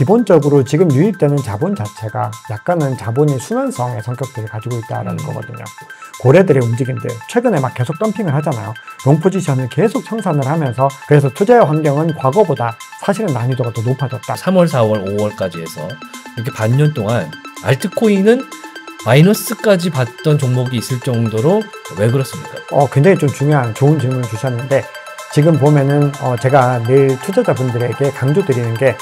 기본적으로 지금 유입되는 자본 자체가 약간은 자본이 순환성의 성격들을 가지고 있다는 라 음. 거거든요. 고래들의 움직임들 최근에 막 계속 덤핑을 하잖아요. 롱 포지션을 계속 청산을 하면서 그래서 투자의 환경은 과거보다 사실은 난이도가 더 높아졌다. 3월, 4월, 5월까지 해서 이렇게 반년 동안 알트코인은 마이너스까지 봤던 종목이 있을 정도로 왜 그렇습니까? 어, 굉장히 좀 중요한 좋은 질문을 주셨는데 지금 보면은 어, 제가 늘 투자자분들에게 강조드리는 게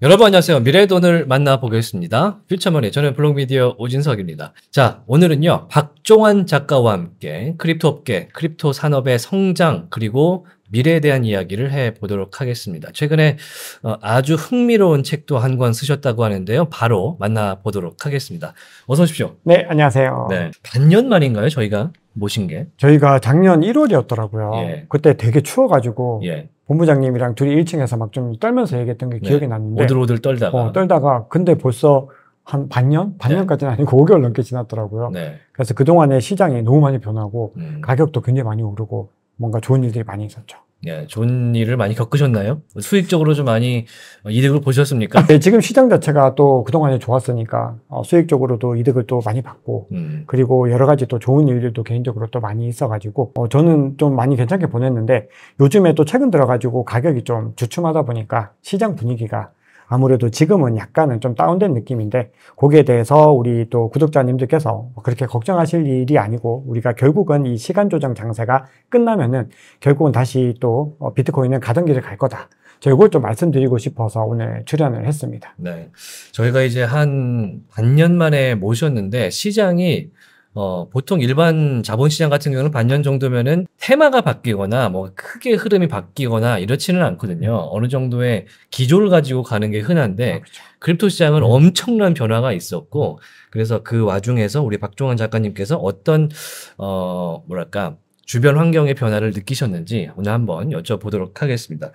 여러분 안녕하세요. 미래의 돈을 만나보겠습니다. 퓨처머니 저는 블록미디어 오진석입니다. 자 오늘은요 박종환 작가와 함께 크립토 업계, 크립토 산업의 성장 그리고 미래에 대한 이야기를 해보도록 하겠습니다. 최근에 어, 아주 흥미로운 책도 한 권 쓰셨다고 하는데요. 바로 만나보도록 하겠습니다. 어서 오십시오. 네, 안녕하세요. 네, 반년 만인가요, 저희가 모신 게? 저희가 작년 1월이었더라고요. 예. 그때 되게 추워가지고 예. 본부장님이랑 둘이 1층에서 막 좀 떨면서 얘기했던 게 네. 기억이 났는데 오들오들 떨다가 어, 떨다가 근데 벌써 한 반년? 네. 반년까지는 네. 아니고 5개월 넘게 지났더라고요. 네. 그래서 그동안에 시장이 너무 많이 변하고 음. 가격도 굉장히 많이 오르고 뭔가 좋은 일들이 많이 있었죠. 예, 좋은 일을 많이 겪으셨나요? 수익적으로 좀 많이 어, 이득을 보셨습니까? 아, 네, 지금 시장 자체가 또 그동안에 좋았으니까 어, 수익적으로도 이득을 또 많이 받고 음. 그리고 여러 가지 또 좋은 일들도 개인적으로 또 많이 있어가지고 어, 저는 좀 많이 괜찮게 보냈는데 요즘에 또 최근 들어가지고 가격이 좀 주춤하다 보니까 시장 분위기가 아무래도 지금은 약간은 좀 다운된 느낌인데 거기에 대해서 우리 또 구독자님들께서 뭐 그렇게 걱정하실 일이 아니고 우리가 결국은 이 시간 조정 장세가 끝나면은 결국은 다시 또 어, 비트코인은 가던 길을 갈 거다. 저 이걸 좀 말씀드리고 싶어서 오늘 출연을 했습니다. 네. 저희가 이제 한 반년 만에 모셨는데 시장이 어, 보통 일반 자본시장 같은 경우는 반년 정도면은 테마가 바뀌거나 뭐 크게 흐름이 바뀌거나 이렇지는 않거든요. 어느 정도의 기조를 가지고 가는 게 흔한데 아, 그렇죠. 크립토 시장은 음. 엄청난 변화가 있었고 그래서 그 와중에서 우리 박종환 작가님께서 어떤 어, 뭐랄까 주변 환경의 변화를 느끼셨는지 오늘 한번 여쭤보도록 하겠습니다.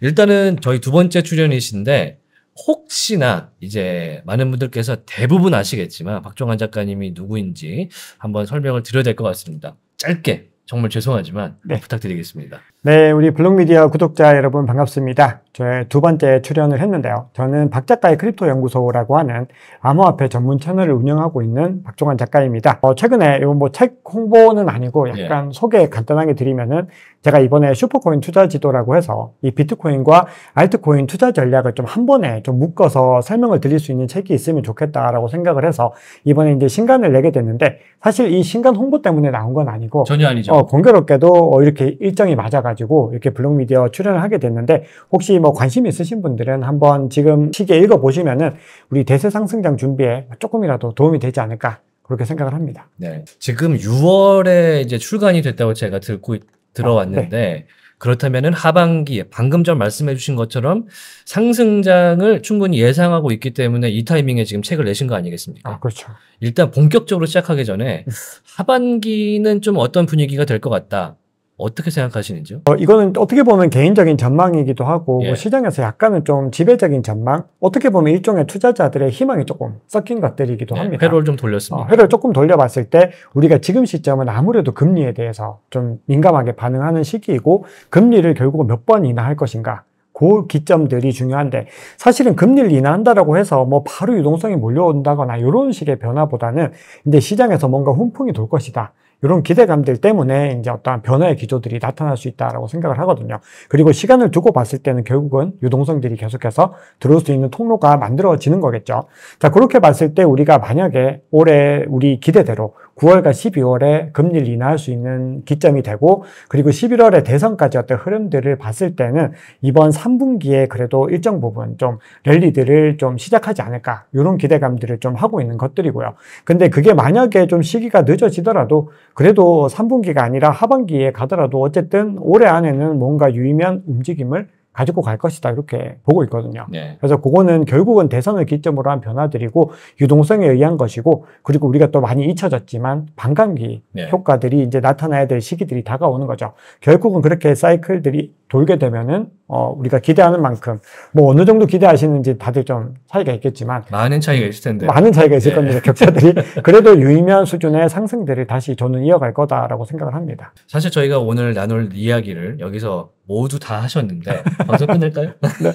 일단은 저희 두 번째 출연이신데 혹시나 이제 많은 분들께서 대부분 아시겠지만 박종환 작가님이 누구인지 한번 설명을 드려야 될 것 같습니다. 짧게 정말 죄송하지만 네. 부탁드리겠습니다. 네, 우리 블록미디어 구독자 여러분 반갑습니다. 저의 두 번째 출연을 했는데요. 저는 박 작가의 크립토 연구소라고 하는 암호화폐 전문 채널을 운영하고 있는 박종환 작가입니다. 어, 최근에 이건 뭐책 홍보는 아니고 예. 약간 예. 소개 간단하게 드리면은 제가 이번에 슈퍼코인 투자 지도라고 해서 이 비트코인과 알트코인 투자 전략을 좀 한 번에 좀 묶어서 설명을 드릴 수 있는 책이 있으면 좋겠다라고 생각을 해서 이번에 이제 신간을 내게 됐는데 사실 이 신간 홍보 때문에 나온 건 아니고 전혀 아니죠. 어, 공교롭게도 어, 이렇게 일정이 맞아가 가지고 이렇게 블록미디어 출연을 하게 됐는데 혹시 뭐 관심 있으신 분들은 한번 지금 시기 읽어 보시면은 우리 대세 상승장 준비에 조금이라도 도움이 되지 않을까 그렇게 생각을 합니다. 네. 지금 6월에 이제 출간이 됐다고 제가 듣고 들어왔는데 아, 네. 그렇다면은 하반기에 방금 전 말씀해 주신 것처럼 상승장을 충분히 예상하고 있기 때문에 이 타이밍에 지금 책을 내신 거 아니겠습니까? 아, 그렇죠. 일단 본격적으로 시작하기 전에 음. 하반기는 좀 어떤 분위기가 될 것 같다. 어떻게 생각하시는지요? 어, 이거는 어떻게 보면 개인적인 전망이기도 하고 뭐 예. 시장에서 약간은 좀 지배적인 전망 어떻게 보면 일종의 투자자들의 희망이 조금 섞인 것들이기도 예, 합니다. 회로를 좀 어, 돌렸습니다. 어, 회로를 조금 돌려봤을 때 우리가 지금 시점은 아무래도 금리에 대해서 좀 민감하게 반응하는 시기이고 금리를 결국 몇번 인하할 것인가 그 기점들이 중요한데 사실은 금리를 인하한다라고 해서 뭐 바로 유동성이 몰려온다거나 이런 식의 변화보다는 이제 시장에서 뭔가 훈풍이 돌 것이다. 이런 기대감들 때문에 이제 어떠한 변화의 기조들이 나타날 수 있다라고 생각을 하거든요. 그리고 시간을 두고 봤을 때는 결국은 유동성들이 계속해서 들어올 수 있는 통로가 만들어지는 거겠죠. 자, 그렇게 봤을 때 우리가 만약에 올해 우리 기대대로 9월과 12월에 금리를 인하할 수 있는 기점이 되고 그리고 11월에 대선까지 어떤 흐름들을 봤을 때는 이번 3분기에 그래도 일정 부분 좀 랠리들을 좀 시작하지 않을까 이런 기대감들을 좀 하고 있는 것들이고요. 근데 그게 만약에 좀 시기가 늦어지더라도 그래도 3분기가 아니라 하반기에 가더라도 어쨌든 올해 안에는 뭔가 유의미한 움직임을 가지고 갈 것이다 이렇게 보고 있거든요. 네. 그래서 그거는 결국은 대선을 기점으로 한 변화들이고 유동성에 의한 것이고 그리고 우리가 또 많이 잊혀졌지만 반감기 네. 효과들이 이제 나타나야 될 시기들이 다가오는 거죠. 결국은 그렇게 사이클들이 돌게 되면은 어, 우리가 기대하는 만큼 뭐 어느 정도 기대하시는지 다들 좀 차이가 있겠지만 많은 차이가 있을 텐데 많은 차이가 있을 네. 겁니다 격차들이 그래도 유의미한 수준의 상승들을 다시 저는 이어갈 거다라고 생각을 합니다. 사실 저희가 오늘 나눌 이야기를 여기서 모두 다 하셨는데 방송 끝낼까요? 네,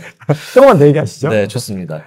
조금만 더 얘기하시죠. 네, 좋습니다.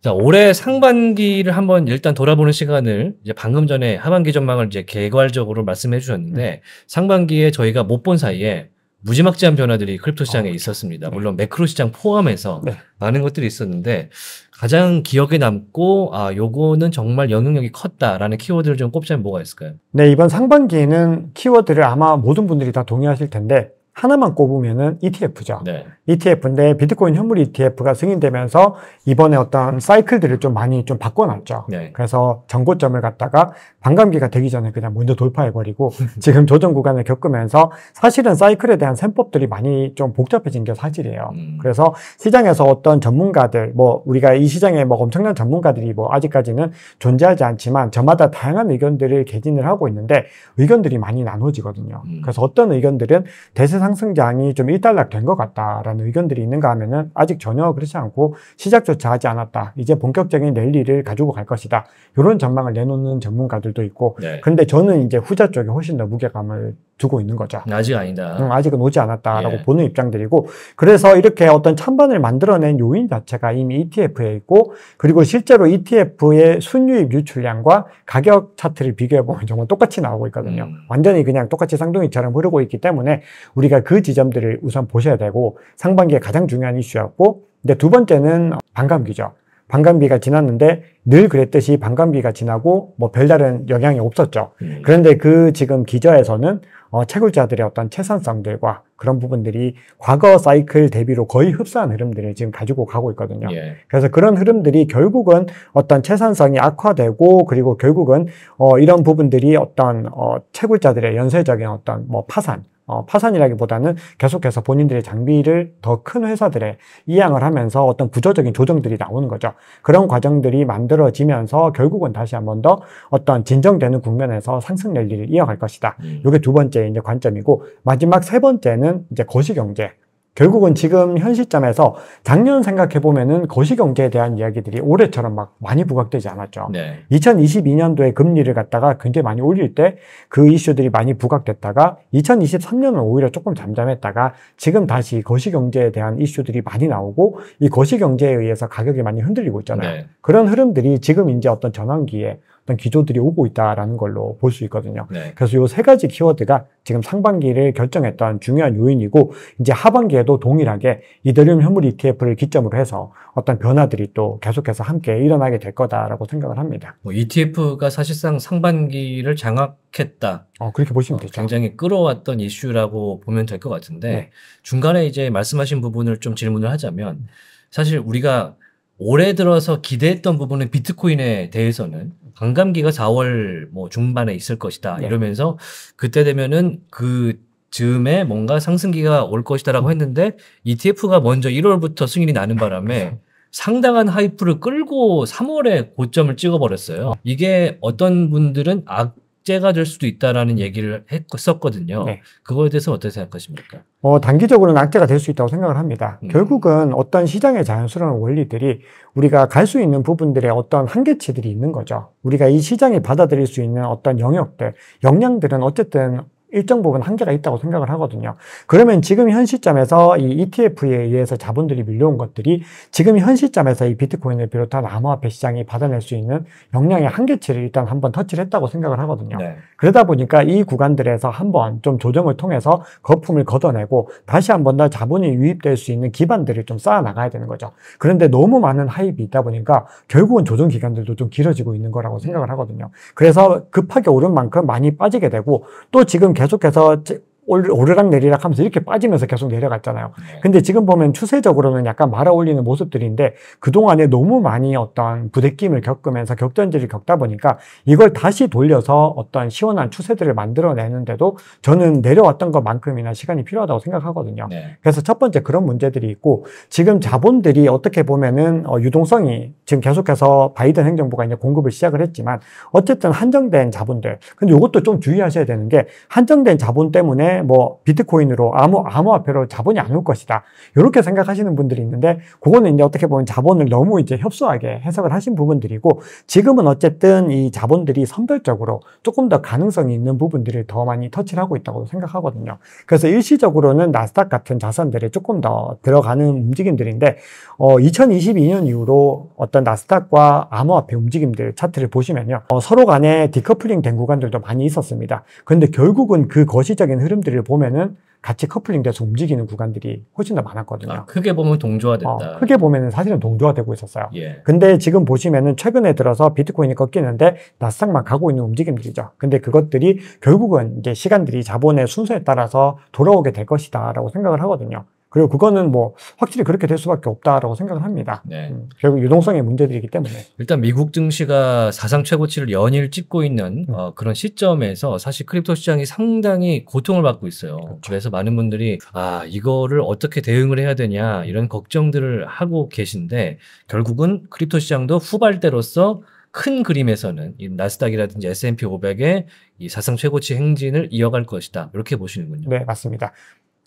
자, 올해 상반기를 한번 일단 돌아보는 시간을 이제 방금 전에 하반기 전망을 이제 개괄적으로 말씀해 주셨는데 음. 상반기에 저희가 못 본 사이에 무지막지한 변화들이 크립토 시장에 어, 그렇죠. 있었습니다. 네. 물론 매크로 시장 포함해서 네. 많은 것들이 있었는데 가장 기억에 남고 아 요거는 정말 영향력이 컸다라는 키워드를 좀 꼽자면 뭐가 있을까요? 네 이번 상반기에는 키워드를 아마 모든 분들이 다 동의하실 텐데 하나만 꼽으면은 ETF죠. 네. ETF인데 비트코인 현물 ETF가 승인되면서 이번에 어떤 사이클들을 좀 많이 좀 바꿔놨죠. 네. 그래서 정고점을 갖다가 반감기가 되기 전에 그냥 먼저 돌파해버리고 지금 조정 구간을 겪으면서 사실은 사이클에 대한 셈법들이 많이 좀 복잡해진 게 사실이에요. 음. 그래서 시장에서 어떤 전문가들 뭐 우리가 이 시장에 뭐 엄청난 전문가들이 뭐 아직까지는 존재하지 않지만 저마다 다양한 의견들을 개진을 하고 있는데 의견들이 많이 나눠지거든요. 음. 그래서 어떤 의견들은 대세 상승장이 좀 일단락된 것 같다라는 의견들이 있는가 하면은 아직 전혀 그렇지 않고 시작조차 하지 않았다. 이제 본격적인 랠리를 가지고 갈 것이다. 이런 전망을 내놓는 전문가들도 있고, 네. 근데 저는 이제 후자 쪽에 훨씬 더 무게감을 두고 있는 거죠. 음, 아직 아니다. 음, 아직은 오지 않았다라고 예. 보는 입장들이고 그래서 이렇게 어떤 찬반을 만들어낸 요인 자체가 이미 ETF에 있고 그리고 실제로 ETF의 순유입 유출량과 가격 차트를 비교해 보면 정말 똑같이 나오고 있거든요. 음. 완전히 그냥 똑같이 쌍둥이처럼 흐르고 있기 때문에 우리가 그 지점들을 우선 보셔야 되고 상반기에 가장 중요한 이슈였고 근데 두 번째는 반감기죠. 반감기가 지났는데 늘 그랬듯이 반감기가 지나고 뭐 별다른 영향이 없었죠. 음. 그런데 그 지금 기저에서는 어, 채굴자들의 어떤 채산성들과 그런 부분들이 과거 사이클 대비로 거의 흡사한 흐름들을 지금 가지고 가고 있거든요. 예. 그래서 그런 흐름들이 결국은 어떤 채산성이 악화되고 그리고 결국은 어, 이런 부분들이 어떤 어, 채굴자들의 연쇄적인 어떤 뭐 파산 어, 파산이라기보다는 계속해서 본인들의 장비를 더 큰 회사들에 이양을 하면서 어떤 구조적인 조정들이 나오는 거죠. 그런 과정들이 만들어지면서 결국은 다시 한번 더 어떤 진정되는 국면에서 상승 랠리를 이어갈 것이다. 이게 음. 두 번째 이제 관점이고 마지막 세 번째는 이제 거시경제. 결국은 지금 현 시점에서 작년 생각해보면은 거시경제에 대한 이야기들이 올해처럼 막 많이 부각되지 않았죠. 네. 2022년도에 금리를 갖다가 굉장히 많이 올릴 때 그 이슈들이 많이 부각됐다가 2023년은 오히려 조금 잠잠했다가 지금 다시 거시경제에 대한 이슈들이 많이 나오고 이 거시경제에 의해서 가격이 많이 흔들리고 있잖아요. 네. 그런 흐름들이 지금 이제 어떤 전환기에 어떤 기조들이 오고 있다라는 걸로 볼 수 있거든요. 네. 그래서 이 세 가지 키워드가 지금 상반기를 결정했던 중요한 요인이고 이제 하반기에도 동일하게 이더리움 현물 ETF를 기점으로 해서 어떤 변화들이 또 계속해서 함께 일어나게 될 거다라고 생각을 합니다. 뭐 ETF가 사실상 상반기를 장악했다. 어, 그렇게 보시면 어, 되죠. 굉장히 끌어왔던 이슈라고 보면 될 것 같은데 네. 중간에 이제 말씀하신 부분을 좀 질문을 하자면 사실 우리가 올해 들어서 기대했던 부분은 비트코인에 대해서는 반감기가 4월 뭐 중반에 있을 것이다 네. 이러면서 그때 되면은 그 즈음에 뭔가 상승기가 올 것이다라고 했는데 ETF가 먼저 1월부터 승인이 나는 바람에 상당한 하이프를 끌고 3월에 고점을 찍어버렸어요. 이게 어떤 분들은 악 악재가될 수도 있다라는 얘기를 했었거든요. 네. 그거에 대해서 어떻게 생각하십니까? 어, 단기적으로는 악재가 될 수 있다고 생각을 합니다. 음. 결국은 어떤 시장의 자연스러운 원리들이 우리가 갈 수 있는 부분들의 어떤 한계치들이 있는 거죠. 우리가 이 시장이 받아들일 수 있는 어떤 영역들, 역량들은 어쨌든 일정 부분 한계가 있다고 생각을 하거든요. 그러면 지금 현 시점에서 이 ETF에 의해서 자본들이 밀려온 것들이 지금 현 시점에서 이 비트코인을 비롯한 암호화폐 시장이 받아낼 수 있는 역량의 한계치를 일단 한번 터치를 했다고 생각을 하거든요. 네. 그러다 보니까 이 구간들에서 한번 좀 조정을 통해서 거품을 걷어내고 다시 한번 더 자본이 유입될 수 있는 기반들을 좀 쌓아 나가야 되는 거죠. 그런데 너무 많은 하입이 있다 보니까 결국은 조정 기간들도 좀 길어지고 있는 거라고 생각을 하거든요. 그래서 급하게 오른 만큼 많이 빠지게 되고 또 지금 계속해서 오르락 내리락 하면서 이렇게 빠지면서 계속 내려갔잖아요. 네. 근데 지금 보면 추세적으로는 약간 말아 올리는 모습들인데 그동안에 너무 많이 어떤 부대낌을 겪으면서 격전지를 겪다 보니까 이걸 다시 돌려서 어떤 시원한 추세들을 만들어내는데도 저는 내려왔던 것만큼이나 시간이 필요하다고 생각하거든요. 네. 그래서 첫 번째 그런 문제들이 있고 지금 자본들이 어떻게 보면은 어, 유동성이 지금 계속해서 바이든 행정부가 이제 공급을 시작을 했지만 어쨌든 한정된 자본들 근데 이것도 좀 주의하셔야 되는 게 한정된 자본 때문에 뭐 비트코인으로 아무 암호화폐로 자본이 안 올 것이다. 이렇게 생각하시는 분들이 있는데 그거는 이제 어떻게 보면 자본을 너무 이제 협소하게 해석을 하신 부분들이고 지금은 어쨌든 이 자본들이 선별적으로 조금 더 가능성이 있는 부분들을 더 많이 터치를 하고 있다고 생각하거든요. 그래서 일시적으로는 나스닥 같은 자산들에 조금 더 들어가는 움직임들인데 어 2022년 이후로 어떤 나스닥과 암호화폐 움직임들 차트를 보시면요. 어 서로 간에 디커플링 된 구간들도 많이 있었습니다. 근데 결국은 그 거시적인 흐름 시스들을 보면은 같이 커플링돼서 움직이는 구간들이 훨씬 더 많았거든요. 아, 크게 보면 동조화됐다. 어, 크게 보면 사실은 동조화되고 있었어요. 예. 근데 지금 보시면은 최근에 들어서 비트코인이 꺾이는데 나스닥만 가고 있는 움직임들이죠. 근데 그것들이 결국은 이제 시간들이 자본의 순서에 따라서 돌아오게 될 것이다라고 생각을 하거든요. 그리고 그거는 뭐 확실히 그렇게 될 수밖에 없다라고 생각을 합니다. 네. 음, 결국 유동성의 문제들이기 때문에. 일단 미국 증시가 사상 최고치를 연일 찍고 있는 음. 어, 그런 시점에서 사실 크립토 시장이 상당히 고통을 받고 있어요. 그렇죠. 그래서 많은 분들이 아 이거를 어떻게 대응을 해야 되냐 이런 걱정들을 하고 계신데 결국은 크립토 시장도 후발대로서 큰 그림에서는 이 나스닥이라든지 S&P 500의 이 사상 최고치 행진을 이어갈 것이다. 이렇게 보시는군요. 네, 맞습니다.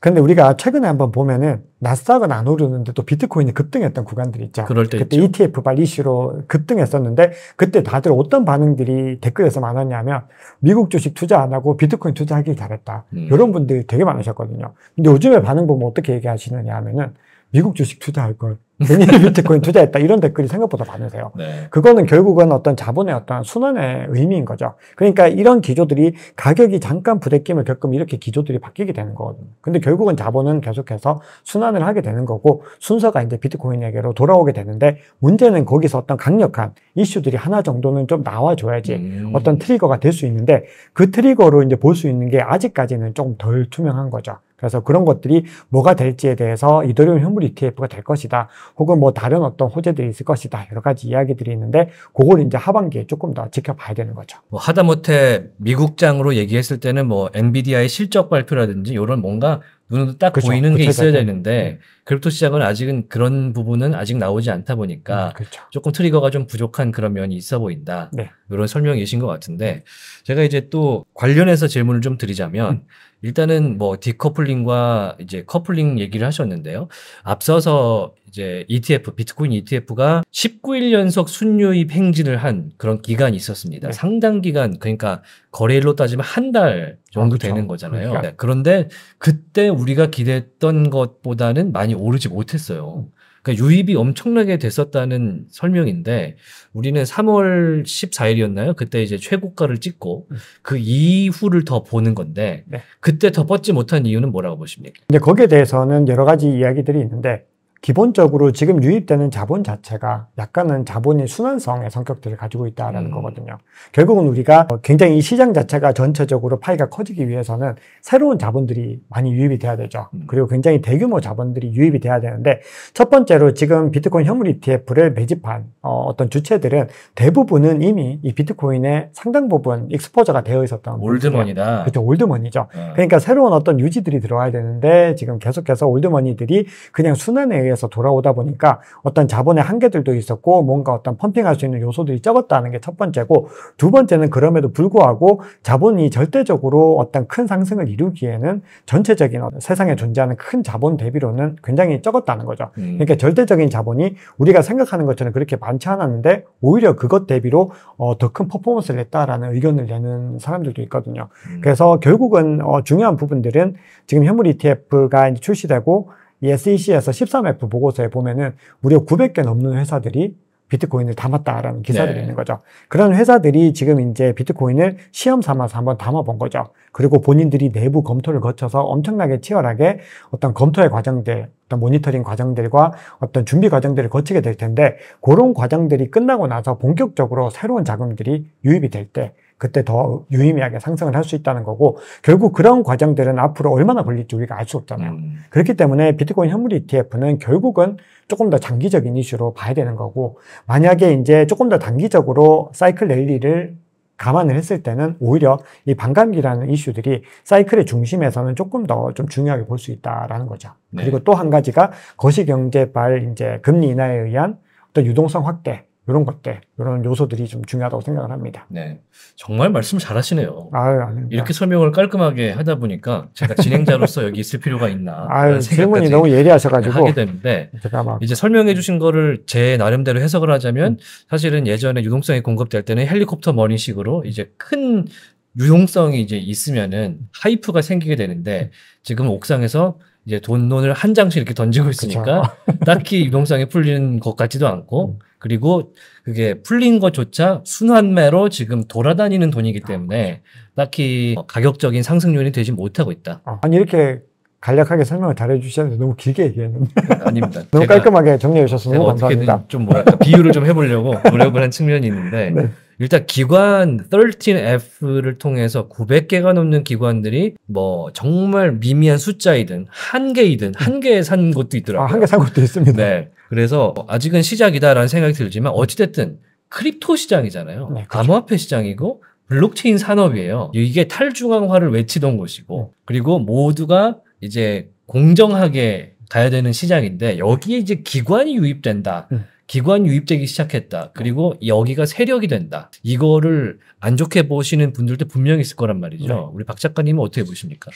근데 우리가 최근에 한번 보면은 낯스닥은안 오르는데 또 비트코인이 급등했던 구간들이 있죠. 그럴 때 그때 있죠. ETF 발 이슈로 급등했었는데 그때 다들 어떤 반응들이 댓글에서 많았냐면 미국 주식 투자 안 하고 비트코인 투자하길 잘했다. 음. 이런 분들이 되게 많으셨거든요. 근데 요즘에 반응 보면 어떻게 얘기하시느냐 하면은 미국 주식 투자할 걸 괜히 비트코인 투자했다 이런 댓글이 생각보다 많으세요. 네. 그거는 결국은 어떤 자본의 어떤 순환의 의미인 거죠. 그러니까 이런 기조들이 가격이 잠깐 부대낌을 겪으면 이렇게 기조들이 바뀌게 되는 거거든요. 근데 결국은 자본은 계속해서 순환을 하게 되는 거고 순서가 이제 비트코인에게로 돌아오게 되는데 문제는 거기서 어떤 강력한 이슈들이 하나 정도는 좀 나와줘야지 음. 어떤 트리거가 될 수 있는데 그 트리거로 이제 볼 수 있는 게 아직까지는 조금 덜 투명한 거죠. 그래서 그런 것들이 뭐가 될지에 대해서 이더리움 현물 ETF가 될 것이다. 혹은 뭐 다른 어떤 호재들이 있을 것이다. 여러 가지 이야기들이 있는데 그걸 이제 하반기에 조금 더 지켜봐야 되는 거죠. 뭐 하다못해 미국장으로 얘기했을 때는 뭐 엔비디아의 실적 발표라든지 이런 뭔가 눈으로 딱 그렇죠. 보이는 게 있어야 네. 되는데 음. 크립토 시장은 아직은 그런 부분은 아직 나오지 않다 보니까 음, 그렇죠. 조금 트리거가 좀 부족한 그런 면이 있어 보인다. 네. 이런 설명이신 것 같은데 제가 이제 또 관련해서 질문을 좀 드리자면 음. 일단은 뭐 디커플링과 이제 커플링 얘기를 하셨는데요. 앞서서 이제 ETF, 비트코인 ETF가 19일 연속 순유입 행진을 한 그런 기간이 있었습니다. 네. 상당 기간, 그러니까 거래일로 따지면 한 달 정도 아, 그렇죠. 되는 거잖아요. 그러니까. 네. 그런데 그때 우리가 기대했던 것보다는 많이 오르지 못했어요. 음. 그러니까 유입이 엄청나게 됐었다는 설명인데 우리는 3월 14일이었나요? 그때 이제 최고가를 찍고 음. 그 이후를 더 보는 건데 네. 그때 더 뻗지 못한 이유는 뭐라고 보십니까? 이제 거기에 대해서는 여러 가지 이야기들이 있는데 기본적으로 지금 유입되는 자본 자체가 약간은 자본의 순환성의 성격들을 가지고 있다라는 음. 거거든요. 결국은 우리가 굉장히 이 시장 자체가 전체적으로 파이가 커지기 위해서는 새로운 자본들이 많이 유입이 돼야 되죠. 음. 그리고 굉장히 대규모 자본들이 유입이 돼야 되는데 첫 번째로 지금 비트코인 현물 ETF를 매집한 어, 떤 주체들은 대부분은 이미 이 비트코인의 상당 부분 익스포저가 되어 있었던 올드머니다. 그렇죠. 올드머니죠. 음. 그러니까 새로운 어떤 유지들이 들어와야 되는데 지금 계속해서 올드머니들이 그냥 순환에 의해서 단계서 돌아오다 보니까 어떤 자본의 한계들도 있었고 뭔가 어떤 펌핑할 수 있는 요소들이 적었다는 게 첫 번째고 두 번째는 그럼에도 불구하고 자본이 절대적으로 어떤 큰 상승을 이루기에는 전체적인 세상에 존재하는 큰 자본 대비로는 굉장히 적었다는 거죠. 음. 그러니까 절대적인 자본이 우리가 생각하는 것처럼 그렇게 많지 않았는데 오히려 그것 대비로 어, 더큰 퍼포먼스를 냈다라는 의견을 내는 사람들도 있거든요. 음. 그래서 결국은 어, 중요한 부분들은 지금 현물 ETF가 출시되고 e 예, SEC에서 13F 보고서에 보면은 무려 900개 넘는 회사들이 비트코인을 담았다라는 기사들이 네. 있는 거죠. 그런 회사들이 지금 이제 비트코인을 시험 삼아서 한번 담아본 거죠. 그리고 본인들이 내부 검토를 거쳐서 엄청나게 치열하게 어떤 검토의 과정들, 어떤 모니터링 과정들과 어떤 준비 과정들을 거치게 될 텐데 그런 과정들이 끝나고 나서 본격적으로 새로운 자금들이 유입이 될때 그때 더 유의미하게 상승을 할 수 있다는 거고 결국 그런 과정들은 앞으로 얼마나 걸릴지 우리가 알 수 없잖아요. 음. 그렇기 때문에 비트코인 현물 ETF는 결국은 조금 더 장기적인 이슈로 봐야 되는 거고 만약에 이제 조금 더 단기적으로 사이클 랠리를 감안을 했을 때는 오히려 이 반감기라는 이슈들이 사이클의 중심에서는 조금 더 좀 중요하게 볼 수 있다라는 거죠. 네. 그리고 또 한 가지가 거시경제발 이제 금리 인하에 의한 어떤 유동성 확대 이런 것들, 이런 요소들이 좀 중요하다고 생각을 합니다. 네. 정말 말씀 잘 하시네요. 아유, 아닙니다. 이렇게 설명을 깔끔하게 하다 보니까 제가 진행자로서 여기 있을 필요가 있나. 아유, 질문이 너무 예리하셔가지고. 하게 되는데, 이제 설명해 주신 거를 제 나름대로 해석을 하자면 음. 사실은 예전에 유동성이 공급될 때는 헬리콥터 머니식으로 이제 큰 유동성이 이제 있으면은 하이프가 생기게 되는데 음. 지금 옥상에서 이제 돈론을 한 장씩 이렇게 던지고 있으니까 그쵸. 딱히 유동성이 풀리는 것 같지도 않고 음. 그리고 그게 풀린 것조차 순환매로 지금 돌아다니는 돈이기 아, 때문에 그렇죠. 딱히 가격적인 상승률이 되지 못하고 있다. 아, 아니 이렇게 간략하게 설명을 잘해 주셨는데 너무 길게 얘기했는데 네, 아닙니다. 너무 깔끔하게 정리해 주셔서 너무 감사합니다. 좀 뭐랄까 비유를 좀 해보려고 노력을 한 측면이 있는데 네. 일단 기관 13F를 통해서 900개가 넘는 기관들이 뭐 정말 미미한 숫자이든 한 개이든 한개산 음. 것도 있더라고요. 아, 한개 산 것도 있습니다. 네. 그래서 아직은 시작이다라는 생각이 들지만 어찌됐든 크립토 시장이잖아요. 네, 그렇죠. 암호화폐 시장이고 블록체인 산업이에요. 이게 탈중앙화를 외치던 곳이고 그리고 모두가 이제 공정하게 가야 되는 시장인데 여기에 이제 기관이 유입된다. 음. 기관 유입되기 시작했다. 그리고 여기가 세력이 된다. 이거를 안 좋게 보시는 분들도 분명히 있을 거란 말이죠. 네. 우리 박 작가님은 어떻게 보십니까?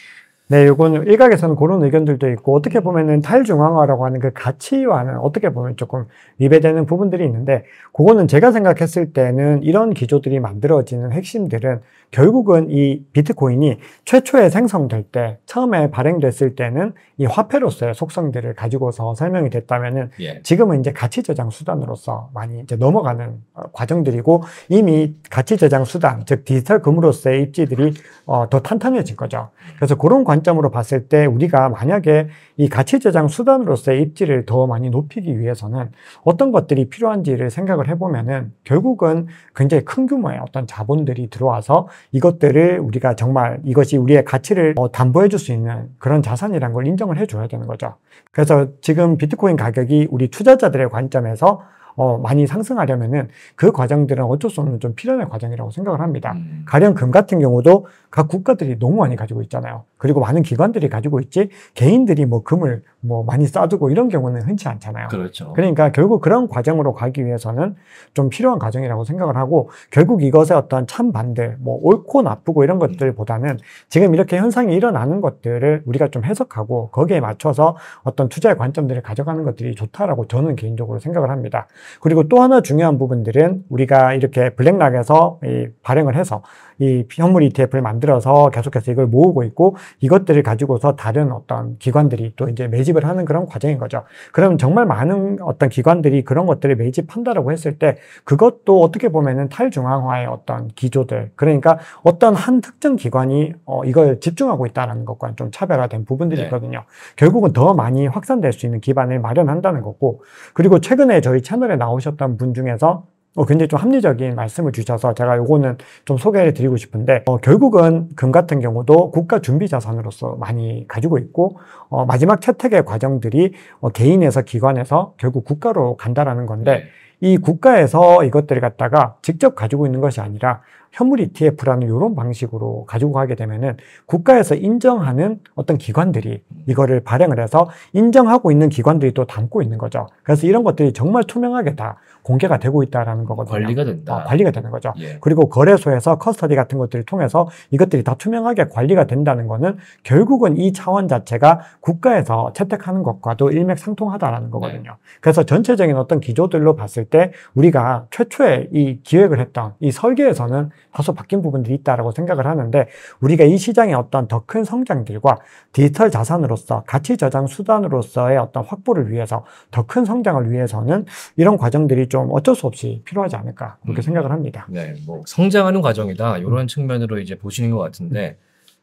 네, 요건 일각에서는 그런 의견들도 있고 어떻게 보면은 탈중앙화라고 하는 그 가치와는 어떻게 보면 조금 위배되는 부분들이 있는데 그거는 제가 생각했을 때는 이런 기조들이 만들어지는 핵심들은 결국은 이 비트코인이 최초에 생성될 때 처음에 발행됐을 때는 이 화폐로서의 속성들을 가지고서 설명이 됐다면은 예. 지금은 이제 가치 저장 수단으로서 많이 이제 넘어가는 어, 과정들이고 이미 가치 저장 수단 즉 디지털 금으로서의 입지들이 어, 더 탄탄해진 거죠. 그래서 그런 관 관점으로 봤을 때 우리가 만약에 이 가치 저장 수단으로서의 입지를 더 많이 높이기 위해서는 어떤 것들이 필요한지를 생각을 해보면은 결국은 굉장히 큰 규모의 어떤 자본들이 들어와서 이것들을 우리가 정말 이것이 우리의 가치를 담보해줄 수 있는 그런 자산이란 걸 인정을 해줘야 되는 거죠. 그래서 지금 비트코인 가격이 우리 투자자들의 관점에서 어, 많이 상승하려면은 그 과정들은 어쩔 수 없는 좀 필연의 과정이라고 생각을 합니다. 음. 가령 금 같은 경우도 각 국가들이 너무 많이 가지고 있잖아요. 그리고 많은 기관들이 가지고 있지 개인들이 뭐 금을 뭐 많이 쌓두고 이런 경우는 흔치 않잖아요. 그렇죠. 그러니까 결국 그런 과정으로 가기 위해서는 좀 필요한 과정이라고 생각을 하고 결국 이것의 어떤 참반대, 뭐 옳고 나쁘고 이런 것들보다는 지금 이렇게 현상이 일어나는 것들을 우리가 좀 해석하고 거기에 맞춰서 어떤 투자의 관점들을 가져가는 것들이 좋다라고 저는 개인적으로 생각을 합니다. 그리고 또 하나 중요한 부분들은 우리가 이렇게 블랙락에서 발행을 해서 이 현물 ETF를 만들어서 계속해서 이걸 모으고 있고 이것들을 가지고서 다른 어떤 기관들이 또 이제 매집을 하는 그런 과정인 거죠. 그럼 정말 많은 어떤 기관들이 그런 것들을 매집한다라고 했을 때 그것도 어떻게 보면은 탈중앙화의 어떤 기조들 그러니까 어떤 한 특정 기관이 어, 이걸 집중하고 있다라는 것과는 좀 차별화된 부분들이 네. 있거든요. 결국은 더 많이 확산될 수 있는 기반을 마련한다는 거고 그리고 최근에 저희 채널에 나오셨던 분 중에서 어, 굉장히 좀 합리적인 말씀을 주셔서 제가 요거는 좀 소개를 드리고 싶은데 어, 결국은 금 같은 경우도 국가 준비 자산으로서 많이 가지고 있고 어, 마지막 채택의 과정들이 어, 개인에서 기관에서 결국 국가로 간다라는 건데 네. 이 국가에서 이것들을 갖다가 직접 가지고 있는 것이 아니라 현물 ETF라는 이런 방식으로 가지고 가게 되면은 국가에서 인정하는 어떤 기관들이 이거를 발행을 해서 인정하고 있는 기관들이 또 담고 있는 거죠. 그래서 이런 것들이 정말 투명하게 다 공개가 되고 있다라는 거거든요. 관리가 어, 된다. 어, 관리가 되는 거죠. 예. 그리고 거래소에서 커스터디 같은 것들을 통해서 이것들이 다 투명하게 관리가 된다는 거는 결국은 이 차원 자체가 국가에서 채택하는 것과도 일맥상통하다라는 네. 거거든요. 네. 그래서 전체적인 어떤 기조들로 봤을 때 우리가 최초에 이 기획을 했던 이 설계에서는 다소 바뀐 부분들이 있다라고 생각을 하는데 우리가 이 시장의 어떤 더 큰 성장들과 디지털 자산으로서 가치 저장 수단으로서의 어떤 확보를 위해서 더 큰 성장을 위해서는 이런 과정들이 좀 어쩔 수 없이 필요하지 않을까 그렇게 음. 생각을 합니다. 네, 뭐 성장하는 과정이다 이런 측면으로 이제 보시는 것 같은데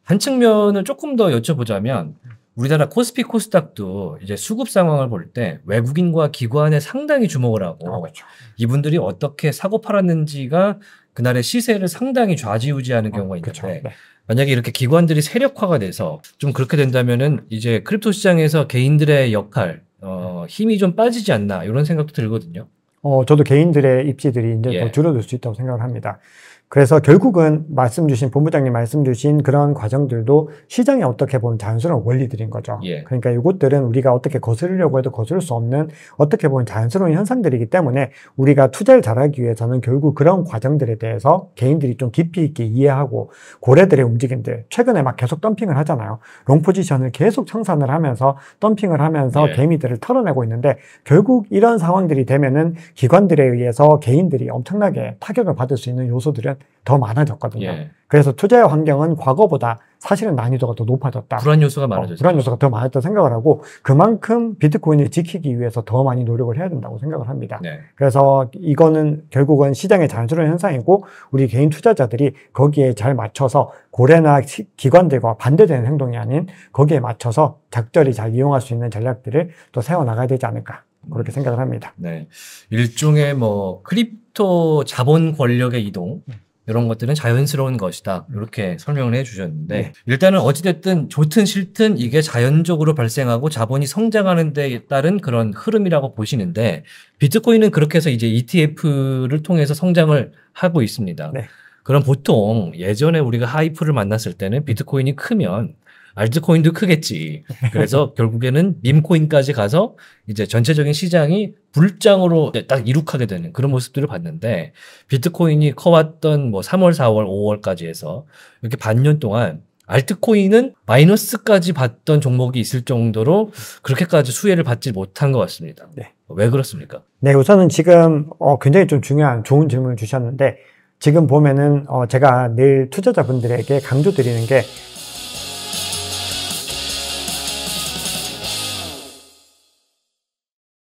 한 측면을 조금 더 여쭤보자면 우리나라 코스피 코스닥도 이제 수급 상황을 볼 때 외국인과 기관에 상당히 주목을 하고 어, 그렇죠. 이분들이 어떻게 사고 팔았는지가 그날의 시세를 상당히 좌지우지하는 아, 경우가 어, 그렇죠. 있는데 네. 만약에 이렇게 기관들이 세력화가 돼서 좀 그렇게 된다면은 이제 크립토 시장에서 개인들의 역할 어, 힘이 좀 빠지지 않나 이런 생각도 들거든요. 어, 저도 개인들의 입지들이 이제 예. 더 줄어들 수 있다고 생각을 합니다. 그래서 결국은 말씀 주신 본부장님 말씀 주신 그런 과정들도 시장에 어떻게 보면 자연스러운 원리들인 거죠. 예. 그러니까 이것들은 우리가 어떻게 거스르려고 해도 거스를 수 없는 어떻게 보면 자연스러운 현상들이기 때문에 우리가 투자를 잘하기 위해서는 결국 그런 과정들에 대해서 개인들이 좀 깊이 있게 이해하고 고래들의 움직임들 최근에 막 계속 덤핑을 하잖아요. 롱 포지션을 계속 청산을 하면서 덤핑을 하면서 예. 개미들을 털어내고 있는데 결국 이런 상황들이 되면은 기관들에 의해서 개인들이 엄청나게 타격을 받을 수 있는 요소들은 더 많아졌거든요. 예. 그래서 투자의 환경은 과거보다 사실은 난이도가 더 높아졌다. 불안 요소가 어, 많아졌죠. 어, 불안 요소가 더 많았다 생각을 하고 그만큼 비트코인을 지키기 위해서 더 많이 노력을 해야 된다고 생각을 합니다. 네. 그래서 이거는 결국은 시장의 자연스러운 현상이고 우리 개인 투자자들이 거기에 잘 맞춰서 고래나 기관들과 반대되는 행동이 아닌 거기에 맞춰서 적절히 잘 이용할 수 있는 전략들을 또 세워 나가야 되지 않을까 그렇게 음. 생각을 합니다. 네, 일종의 뭐 크립토 자본 권력의 이동. 네. 이런 것들은 자연스러운 것이다. 음. 이렇게 설명을 해 주셨는데 네. 일단은 어찌됐든 좋든 싫든 이게 자연적으로 발생하고 자본이 성장하는 데에 따른 그런 흐름이라고 보시는데 비트코인은 그렇게 해서 이제 ETF를 통해서 성장을 하고 있습니다. 네. 그럼 보통 예전에 우리가 하이프를 만났을 때는 비트코인이 크면 알트코인도 크겠지. 그래서 결국에는 밈코인까지 가서 이제 전체적인 시장이 불장으로 딱 이룩하게 되는 그런 모습들을 봤는데 비트코인이 커왔던 뭐 3월, 4월, 5월까지 해서 이렇게 반년 동안 알트코인은 마이너스까지 봤던 종목이 있을 정도로 그렇게까지 수혜를 받지 못한 것 같습니다. 네. 왜 그렇습니까? 네, 우선은 지금 어, 굉장히 좀 중요한 좋은 질문을 주셨는데 지금 보면은 어, 제가 늘 투자자분들에게 강조드리는 게